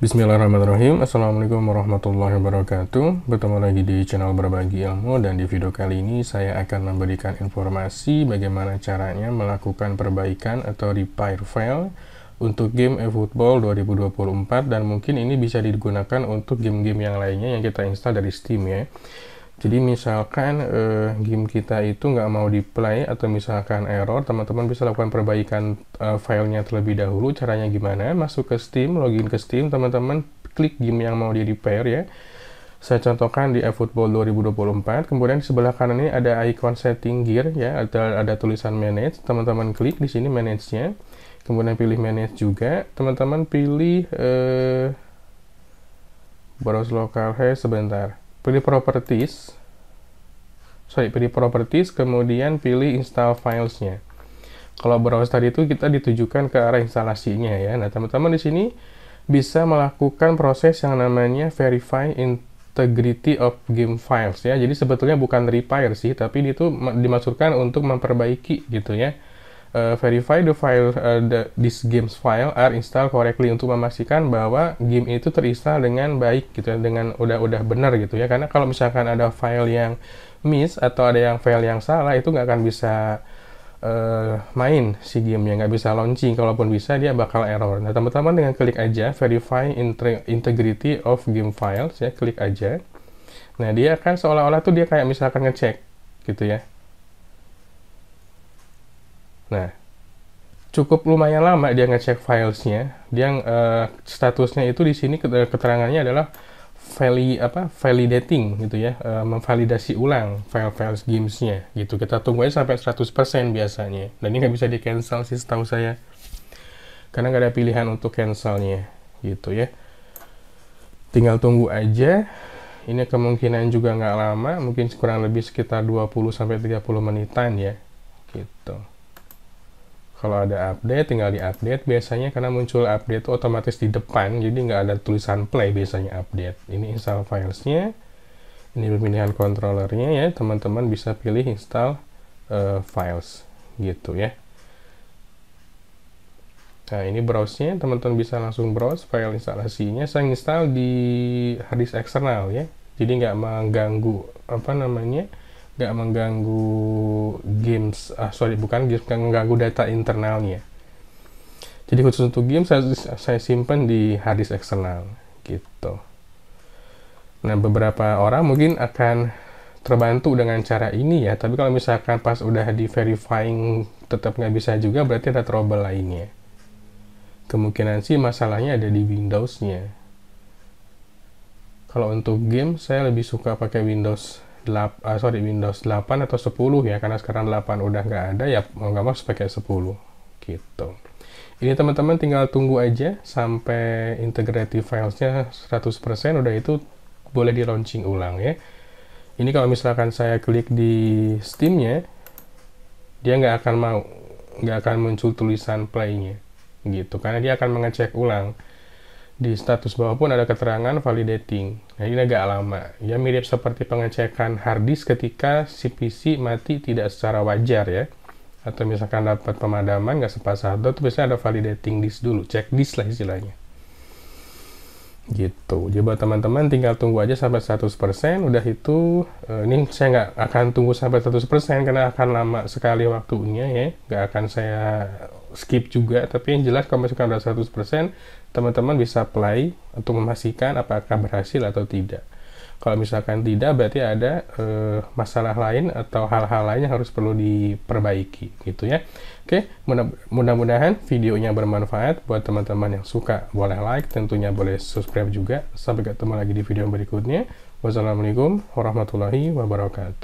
Bismillahirrahmanirrahim Assalamualaikum warahmatullahi wabarakatuh Bertemu lagi di channel Berbagi Ilmu Dan di video kali ini saya akan memberikan informasi Bagaimana caranya melakukan perbaikan atau repair file Untuk game eFootball 2024 Dan mungkin ini bisa digunakan untuk game-game yang lainnya yang kita install dari Steam ya jadi misalkan uh, game kita itu nggak mau di play atau misalkan error teman-teman bisa lakukan perbaikan uh, filenya terlebih dahulu caranya gimana masuk ke Steam login ke Steam teman-teman klik game yang mau di repair ya saya contohkan di eFootball 2024 kemudian di sebelah kanan ini ada icon setting gear ya ada ada tulisan manage teman-teman klik di sini manage-nya kemudian pilih manage juga teman-teman pilih eh, browse local hey sebentar pilih properties sorry pilih properties kemudian pilih install filesnya kalau browse tadi itu kita ditujukan ke arah instalasinya ya nah teman-teman di sini bisa melakukan proses yang namanya verify integrity of game files ya jadi sebetulnya bukan repair sih tapi itu dimasukkan untuk memperbaiki gitu ya uh, verify the file uh, the, this games file are installed correctly untuk memastikan bahwa game itu terinstall dengan baik gitu ya dengan udah-udah benar gitu ya karena kalau misalkan ada file yang miss atau ada yang file yang salah itu nggak akan bisa uh, main si game yang nggak bisa launching kalaupun bisa dia bakal error nah teman-teman dengan klik aja verify integrity of game files ya klik aja nah dia akan seolah-olah tuh dia kayak misalkan ngecek gitu ya Nah, cukup lumayan lama dia ngecek filesnya. Dia uh, statusnya itu di sini keterangannya adalah vali apa validating gitu ya, uh, memvalidasi ulang file files gamesnya gitu. Kita tunggu aja sampai 100% biasanya. Dan ini nggak bisa di cancel sih setahu saya. Karena nggak ada pilihan untuk cancelnya gitu ya. Tinggal tunggu aja ini kemungkinan juga nggak lama mungkin kurang lebih sekitar 20 sampai 30 menitan ya gitu kalau ada update tinggal diupdate. biasanya karena muncul update otomatis di depan jadi nggak ada tulisan play biasanya update ini install filesnya ini pemilihan kontrolernya ya teman-teman bisa pilih install uh, files gitu ya nah ini browse-nya teman-teman bisa langsung browse file instalasinya saya install di harddisk eksternal ya jadi nggak mengganggu apa namanya nggak mengganggu games ah sorry bukan games nggak mengganggu data internalnya jadi khusus untuk game saya, saya simpan di hard eksternal gitu nah beberapa orang mungkin akan terbantu dengan cara ini ya tapi kalau misalkan pas udah di verifying tetap nggak bisa juga berarti ada trouble lainnya kemungkinan sih masalahnya ada di windowsnya kalau untuk game saya lebih suka pakai Windows 8, ah, sorry Windows 8 atau 10 ya karena sekarang 8 udah nggak ada ya mau nggak mau harus pakai 10 gitu ini teman-teman tinggal tunggu aja sampai integrative filesnya 100% udah itu boleh di launching ulang ya ini kalau misalkan saya klik di Steamnya dia nggak akan mau nggak akan muncul tulisan playnya gitu karena dia akan mengecek ulang di status bawah pun ada keterangan validating. Nah, ini agak lama. Ya, mirip seperti pengecekan hard disk ketika cpc mati tidak secara wajar ya. Atau misalkan dapat pemadaman nggak sepasang. itu biasanya ada validating disk dulu. Cek disk lah istilahnya. Gitu. Jadi buat teman-teman tinggal tunggu aja sampai 100%. Udah itu, eh, ini saya nggak akan tunggu sampai 100% karena akan lama sekali waktunya ya. Nggak akan saya skip juga tapi yang jelas kalau misalkan udah 100% teman-teman bisa play untuk memastikan apakah berhasil atau tidak kalau misalkan tidak berarti ada e, masalah lain atau hal-hal lain yang harus perlu diperbaiki gitu ya oke mudah-mudahan videonya bermanfaat buat teman-teman yang suka boleh like tentunya boleh subscribe juga sampai ketemu lagi di video berikutnya wassalamualaikum warahmatullahi wabarakatuh